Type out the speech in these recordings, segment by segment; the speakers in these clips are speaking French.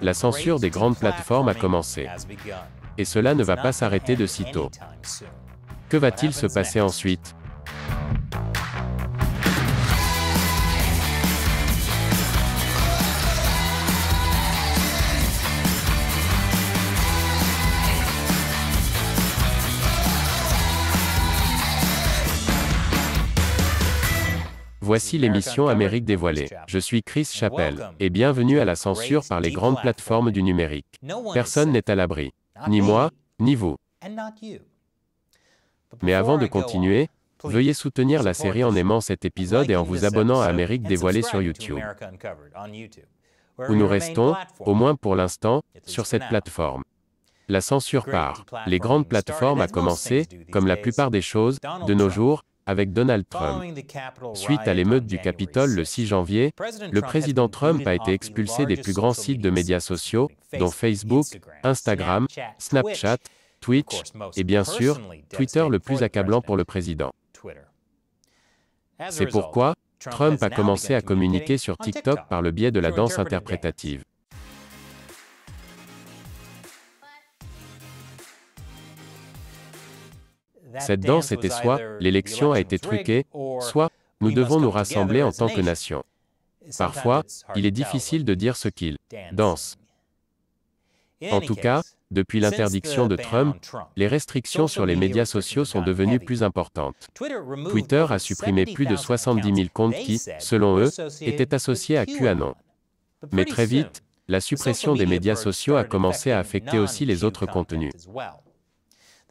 La censure des grandes plateformes a commencé. Et cela ne va pas s'arrêter de sitôt. Que va-t-il se passer ensuite Voici l'émission Amérique dévoilée. Je suis Chris Chappelle, et bienvenue à la censure par les grandes plateformes du numérique. Personne n'est à l'abri. Ni moi, ni vous. Mais avant de continuer, veuillez soutenir la série en aimant cet épisode et en vous abonnant à Amérique dévoilée sur YouTube, où nous restons, au moins pour l'instant, sur cette plateforme. La censure part. les grandes plateformes a commencé, comme la plupart des choses, de nos jours, avec Donald Trump. Suite à l'émeute du Capitole le 6 janvier, le président Trump a été expulsé des plus grands sites de médias sociaux, dont Facebook, Instagram, Snapchat, Twitch et bien sûr, Twitter le plus accablant pour le président. C'est pourquoi Trump a commencé à communiquer sur TikTok par le biais de la danse interprétative. Cette danse était soit l'élection a été truquée, soit nous devons nous rassembler en tant que nation. Parfois, il est difficile de dire ce qu'il danse. En tout cas, depuis l'interdiction de Trump, les restrictions sur les médias sociaux sont devenues plus importantes. Twitter a supprimé plus de 70 000 comptes qui, selon eux, étaient associés à QAnon. Mais très vite, la suppression des médias sociaux a commencé à affecter aussi les autres contenus.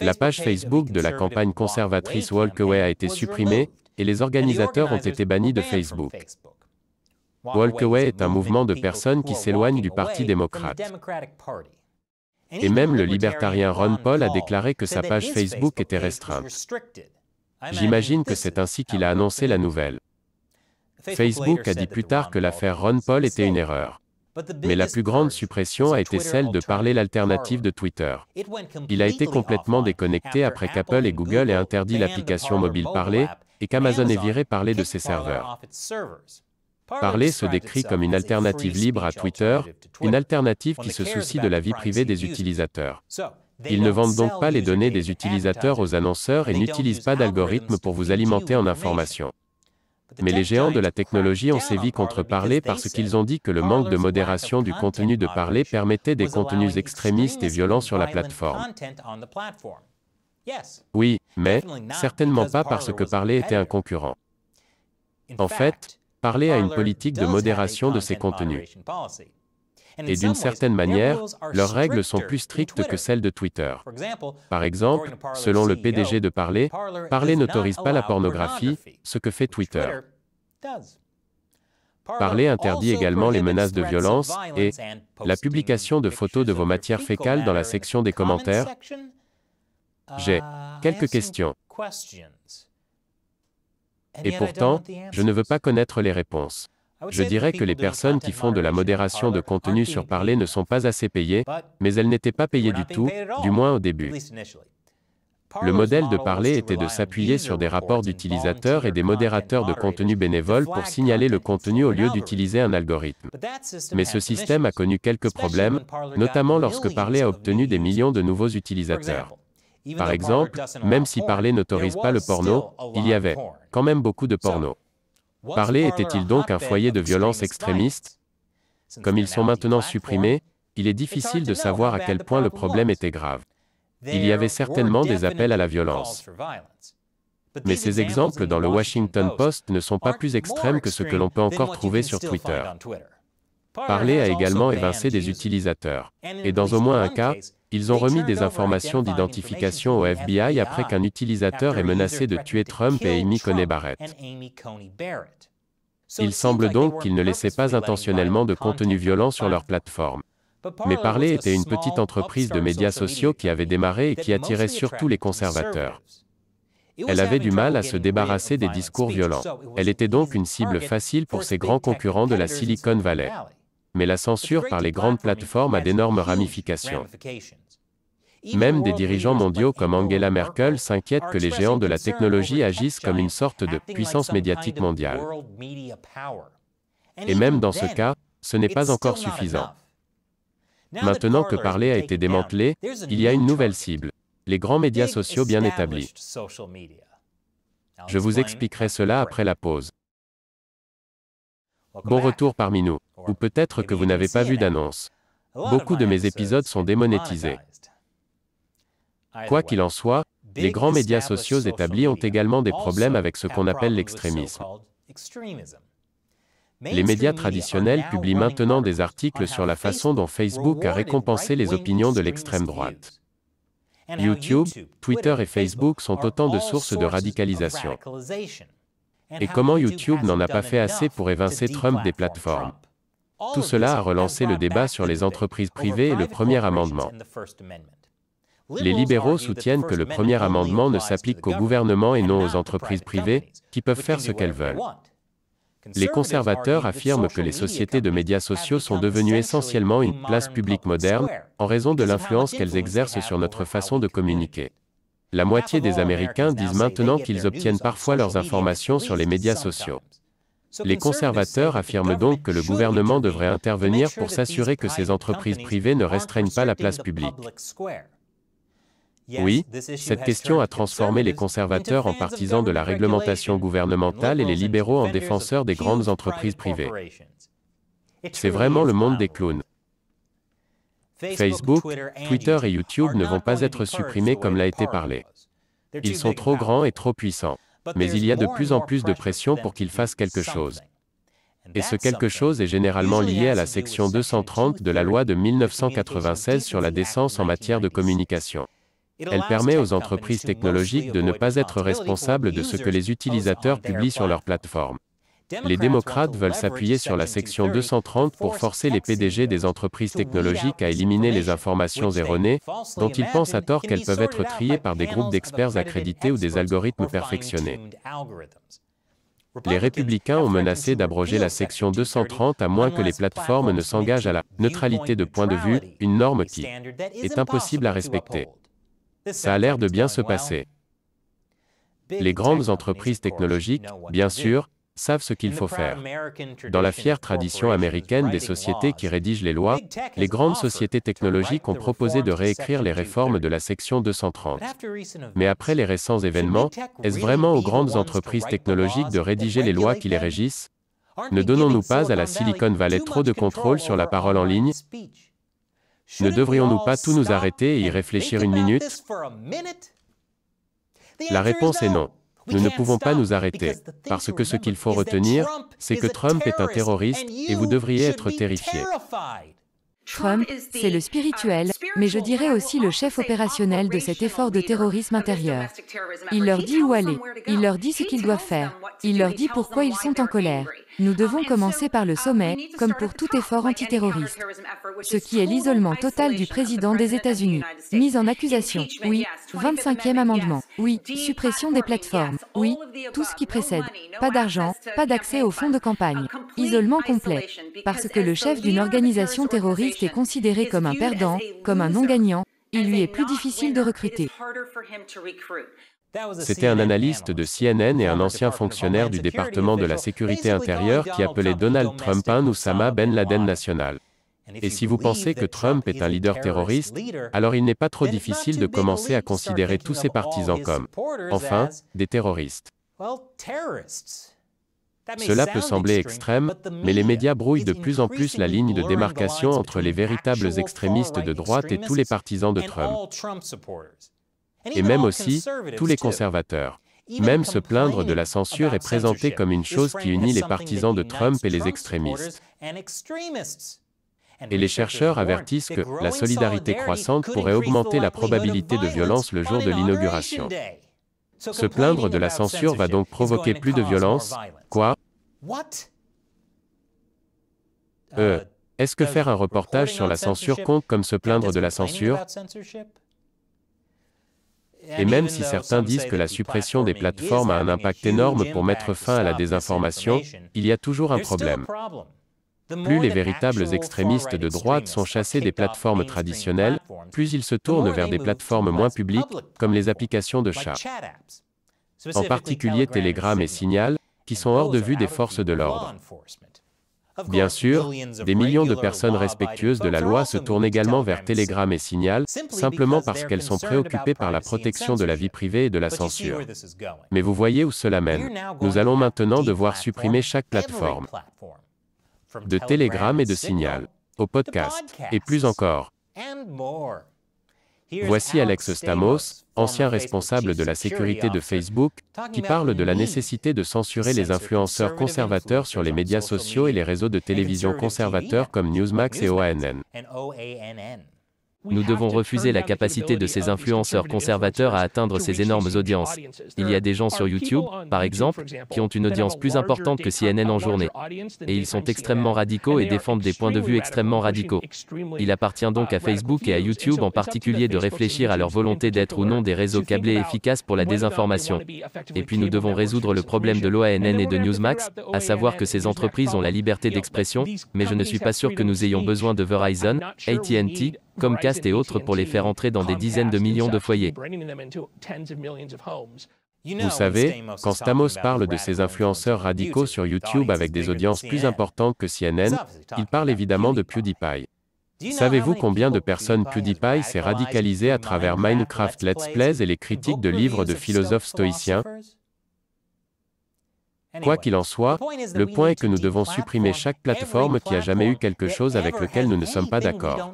La page Facebook de la campagne conservatrice Walkaway a été supprimée, et les organisateurs ont été bannis de Facebook. Walkaway est un mouvement de personnes qui s'éloignent du Parti démocrate. Et même le libertarien Ron Paul a déclaré que sa page Facebook était restreinte. J'imagine que c'est ainsi qu'il a annoncé la nouvelle. Facebook a dit plus tard que l'affaire Ron Paul était une erreur. Mais la plus grande suppression a été celle de parler l'alternative de Twitter. Il a été complètement déconnecté après qu'Apple et Google aient interdit l'application mobile Parler et qu'Amazon ait viré Parler de ses serveurs. Parler se décrit comme une alternative libre à Twitter, une alternative qui se soucie de la vie privée des utilisateurs. Ils ne vendent donc pas les données des utilisateurs aux annonceurs et n'utilisent pas d'algorithmes pour vous alimenter en informations. Mais les géants de la technologie ont sévi contre Parler parce qu'ils ont dit que le manque de modération du contenu de Parler permettait des contenus extrémistes et violents sur la plateforme. Oui, mais certainement pas parce que Parler était un concurrent. En fait, Parler a une politique de modération de ses contenus. Et d'une certaine manière, leurs règles sont plus strictes que celles de Twitter. Par exemple, selon le e PDG de Parler, Parler n'autorise pas la pornographie, ce que fait Twitter. Parler interdit également les menaces de violence et la publication de photos de vos matières fécales dans la section des commentaires. Uh, J'ai quelques questions. Et pourtant, je ne veux pas connaître les réponses. Je dirais que les personnes qui font de la modération de contenu sur parler ne sont pas assez payées, mais elles n'étaient pas payées du tout, du moins au début. Le modèle de parler était de s'appuyer sur des rapports d'utilisateurs et des modérateurs de contenu bénévoles pour signaler le contenu au lieu d'utiliser un algorithme. Mais ce système a connu quelques problèmes, notamment lorsque Parler a obtenu des millions de nouveaux utilisateurs. Par exemple, même si Parler n'autorise pas le porno, il y avait quand même beaucoup de porno. Parler était-il donc un foyer de violence extrémiste Comme ils sont maintenant supprimés, il est difficile de savoir à quel point le problème était grave. Il y avait certainement des appels à la violence. Mais ces exemples dans le Washington Post ne sont pas plus extrêmes que ce que l'on peut encore trouver sur Twitter. Parler a également évincé des utilisateurs. Et dans au moins un cas, ils ont remis des informations d'identification au FBI après qu'un utilisateur ait menacé de tuer Trump et Amy Coney Barrett. Il semble donc qu'ils ne laissaient pas intentionnellement de contenu violent sur leur plateforme. Mais Parler était une petite entreprise de médias sociaux qui avait démarré et qui attirait surtout les conservateurs. Elle avait du mal à se débarrasser des discours violents. Elle était donc une cible facile pour ses grands concurrents de la Silicon Valley mais la censure par les grandes plateformes a d'énormes ramifications. Même des dirigeants mondiaux comme Angela Merkel s'inquiètent que les géants de la technologie agissent comme une sorte de puissance médiatique mondiale. Et même dans ce cas, ce n'est pas encore suffisant. Maintenant que parler a été démantelé, il y a une nouvelle cible, les grands médias sociaux bien établis. Je vous expliquerai cela après la pause. Bon retour parmi nous ou peut-être que vous n'avez pas vu d'annonce. Beaucoup de mes épisodes sont démonétisés. Quoi qu'il en soit, les grands médias sociaux établis ont également des problèmes avec ce qu'on appelle l'extrémisme. Les médias traditionnels publient maintenant des articles sur la façon dont Facebook a récompensé les opinions de l'extrême droite. YouTube, Twitter et Facebook sont autant de sources de radicalisation. Et comment YouTube n'en a pas fait assez pour évincer Trump des plateformes tout cela a relancé le débat sur les entreprises privées et le Premier Amendement. Les libéraux soutiennent que le Premier Amendement ne s'applique qu'au gouvernement et non aux entreprises privées, qui peuvent faire ce qu'elles veulent. Les conservateurs affirment que les sociétés de médias sociaux sont devenues essentiellement une place publique moderne, en raison de l'influence qu'elles exercent sur notre façon de communiquer. La moitié des Américains disent maintenant qu'ils obtiennent parfois leurs informations sur les médias sociaux. Les conservateurs affirment donc que le gouvernement devrait intervenir pour s'assurer que ces entreprises privées ne restreignent pas la place publique. Oui, cette question a transformé les conservateurs en partisans de la réglementation gouvernementale et les libéraux en défenseurs des grandes entreprises privées. C'est vraiment le monde des clowns. Facebook, Twitter et YouTube ne vont pas être supprimés comme l'a été parlé. Ils sont trop grands et trop puissants. Mais il y a de plus en plus de pression pour qu'ils fassent quelque chose. Et ce quelque chose est généralement lié à la section 230 de la loi de 1996 sur la décence en matière de communication. Elle permet aux entreprises technologiques de ne pas être responsables de ce que les utilisateurs publient sur leur plateforme. Les démocrates veulent s'appuyer sur la section 230 pour forcer les PDG des entreprises technologiques à éliminer les informations erronées, dont ils pensent à tort qu'elles peuvent être triées par des groupes d'experts accrédités ou des algorithmes perfectionnés. Les républicains ont menacé d'abroger la section 230 à moins que les plateformes ne s'engagent à la neutralité de point de vue, une norme qui est impossible à respecter. Ça a l'air de bien se passer. Les grandes entreprises technologiques, bien sûr, savent ce qu'il faut faire. Dans la fière tradition américaine des sociétés qui rédigent les lois, les grandes sociétés technologiques ont proposé de réécrire les réformes de la section 230. Mais après les récents événements, est-ce vraiment aux grandes entreprises technologiques de rédiger les lois qui les régissent Ne donnons-nous pas à la Silicon Valley trop de contrôle sur la parole en ligne Ne devrions-nous pas tout nous arrêter et y réfléchir une minute La réponse est non. Nous ne pouvons pas nous arrêter, parce que ce qu'il faut retenir, c'est que Trump est un terroriste et vous devriez être terrifiés. Trump, c'est le spirituel, uh, mais je dirais aussi le chef opérationnel de cet effort de terrorisme intérieur. Il leur dit où aller, il leur dit ce qu'ils doivent faire, il leur dit pourquoi ils sont en colère, nous devons commencer par le sommet, comme pour tout effort antiterroriste, ce qui est l'isolement total du président des États-Unis. Mise en accusation, oui. 25e amendement, oui. Suppression des plateformes, oui. Tout ce qui précède. Pas d'argent, pas d'accès aux fonds de campagne. Isolement complet. Parce que le chef d'une organisation terroriste est considéré comme un perdant, comme un non-gagnant, il lui est plus difficile de recruter. C'était un analyste de CNN et un ancien fonctionnaire du département de la sécurité intérieure qui appelait Donald Trump un Oussama Ben Laden national. Et si vous pensez que Trump est un leader terroriste, alors il n'est pas trop difficile de commencer à considérer tous ses partisans comme, enfin, des terroristes. Cela peut sembler extrême, mais les médias brouillent de plus en plus la ligne de démarcation entre les véritables extrémistes de droite et tous les partisans de Trump et même aussi tous les conservateurs. Même se plaindre de la censure est présenté comme une chose qui unit les partisans de Trump et les extrémistes. Et les chercheurs avertissent que la solidarité croissante pourrait augmenter la probabilité de violence le jour de l'inauguration. Se plaindre de la censure va donc provoquer plus de violence Quoi Euh, uh, est-ce que faire un reportage sur la censure compte comme se plaindre de la censure et même si certains disent que la suppression des plateformes a un impact énorme pour mettre fin à la désinformation, il y a toujours un problème. Plus les véritables extrémistes de droite sont chassés des plateformes traditionnelles, plus ils se tournent vers des plateformes moins publiques, comme les applications de chat. En particulier Telegram et Signal, qui sont hors de vue des forces de l'ordre. Bien sûr, des millions de personnes respectueuses de la loi se tournent également vers Telegram et Signal, simplement parce qu'elles sont préoccupées par la protection de la vie privée et de la censure. Mais vous voyez où cela mène. Nous allons maintenant devoir supprimer chaque plateforme, de Telegram et de Signal, au podcast, et plus encore. Voici Alex Stamos, ancien responsable de la sécurité de Facebook, qui parle de la nécessité de censurer les influenceurs conservateurs sur les médias sociaux et les réseaux de télévision conservateurs comme Newsmax et OANN. Nous devons refuser la capacité de ces influenceurs conservateurs à atteindre ces énormes audiences. Il y a des gens sur YouTube, par exemple, qui ont une audience plus importante que CNN en journée. Et ils sont extrêmement radicaux et défendent des points de vue extrêmement radicaux. Il appartient donc à Facebook et à YouTube en particulier de réfléchir à leur volonté d'être ou non des réseaux câblés efficaces pour la désinformation. Et puis nous devons résoudre le problème de l'OANN et de Newsmax, à savoir que ces entreprises ont la liberté d'expression, mais je ne suis pas sûr que nous ayons besoin de Verizon, ATT, comme et autres pour les faire entrer dans des dizaines de millions de foyers. Vous savez, quand Stamos parle de ses influenceurs radicaux sur YouTube avec des audiences plus importantes que CNN, il parle évidemment de PewDiePie. Savez-vous combien de personnes PewDiePie s'est radicalisée à travers Minecraft Let's Plays et les critiques de livres de philosophes stoïciens Quoi qu'il en soit, le point est que nous devons supprimer chaque plateforme qui a jamais eu quelque chose avec lequel nous ne sommes pas d'accord.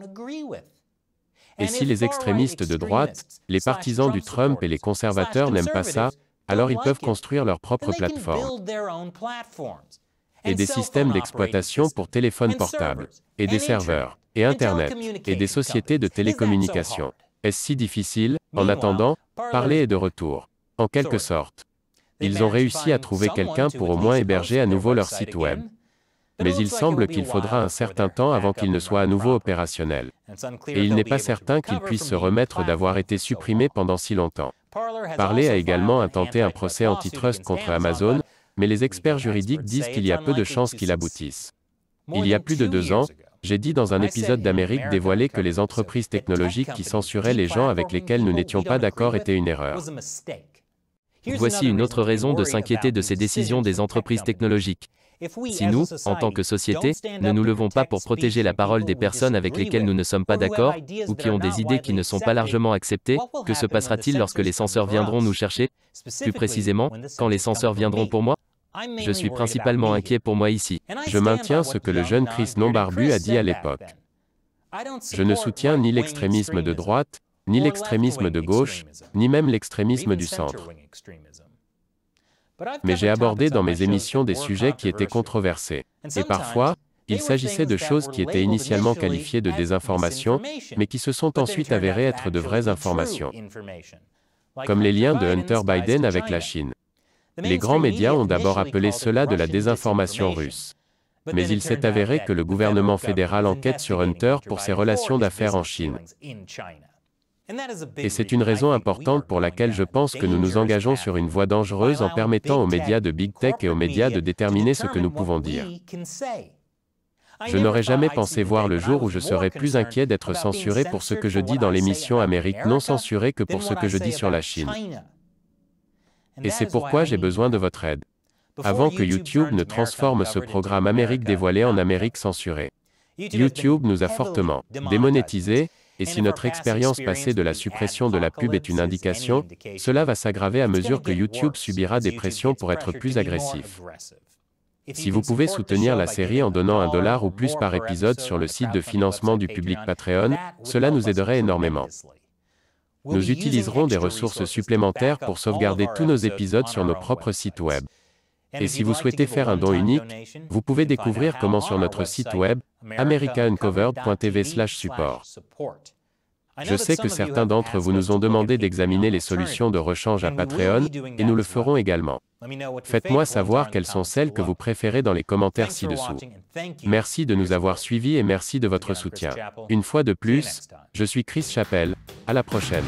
Et si les extrémistes de droite, les partisans du Trump et les conservateurs n'aiment pas ça, alors ils peuvent construire leur propre plateforme et des systèmes d'exploitation pour téléphones portables, et des serveurs, et Internet, et des sociétés de télécommunications. Est-ce si difficile En attendant, parler est de retour, en quelque sorte. Ils ont réussi à trouver quelqu'un pour au moins héberger à nouveau leur site web. Mais il semble qu'il faudra un certain temps avant qu'il ne soit à nouveau opérationnel. Et il n'est pas certain qu'il puisse se remettre d'avoir été supprimé pendant si longtemps. Parler a également intenté un procès antitrust contre Amazon, mais les experts juridiques disent qu'il y a peu de chances qu'il aboutisse. Il y a plus de deux ans, j'ai dit dans un épisode d'Amérique dévoilé que les entreprises technologiques qui censuraient les gens avec lesquels nous n'étions pas d'accord étaient une erreur. Voici une autre raison de s'inquiéter de ces décisions des entreprises technologiques. Si nous, en tant que société, ne nous levons pas pour protéger la parole des personnes avec lesquelles nous ne sommes pas d'accord, ou qui ont des idées qui ne sont pas largement acceptées, que se passera-t-il lorsque les censeurs viendront nous chercher Plus précisément, quand les censeurs viendront pour moi Je suis principalement inquiet pour moi ici. Je maintiens ce que le jeune Chris non-barbu a dit à l'époque. Je ne soutiens ni l'extrémisme de droite, ni l'extrémisme de gauche, ni même l'extrémisme du centre. Mais j'ai abordé dans mes émissions des sujets qui étaient controversés. Et parfois, il s'agissait de choses qui étaient initialement qualifiées de désinformation, mais qui se sont ensuite avérées être de vraies informations, comme les liens de Hunter Biden avec la Chine. Les grands médias ont d'abord appelé cela de la désinformation russe. Mais il s'est avéré que le gouvernement fédéral enquête sur Hunter pour ses relations d'affaires en Chine. Et c'est une raison importante pour laquelle je pense que nous nous engageons sur une voie dangereuse en permettant aux médias de Big Tech et aux médias de déterminer ce que nous pouvons dire. Je n'aurais jamais pensé voir le jour où je serais plus inquiet d'être censuré pour ce que je dis dans l'émission Amérique non censurée que pour ce que je dis sur la Chine. Et c'est pourquoi j'ai besoin de votre aide. Avant que YouTube ne transforme ce programme Amérique dévoilé en Amérique censurée. YouTube nous a fortement démonétisés, et si notre expérience passée de la suppression de la pub est une indication, cela va s'aggraver à mesure que YouTube subira des pressions pour être plus agressif. Si vous pouvez soutenir la série en donnant un dollar ou plus par épisode sur le site de financement du public Patreon, cela nous aiderait énormément. Nous utiliserons des ressources supplémentaires pour sauvegarder tous nos épisodes sur nos propres sites web. Et si vous souhaitez faire un don unique, vous pouvez découvrir comment sur notre site web, americauncovered.tv/support. Je sais que certains d'entre vous nous ont demandé d'examiner les solutions de rechange à Patreon, et nous le ferons également. Faites-moi savoir quelles sont celles que vous préférez dans les commentaires ci-dessous. Merci de nous avoir suivis et merci de votre soutien. Une fois de plus, je suis Chris Chappelle, à la prochaine.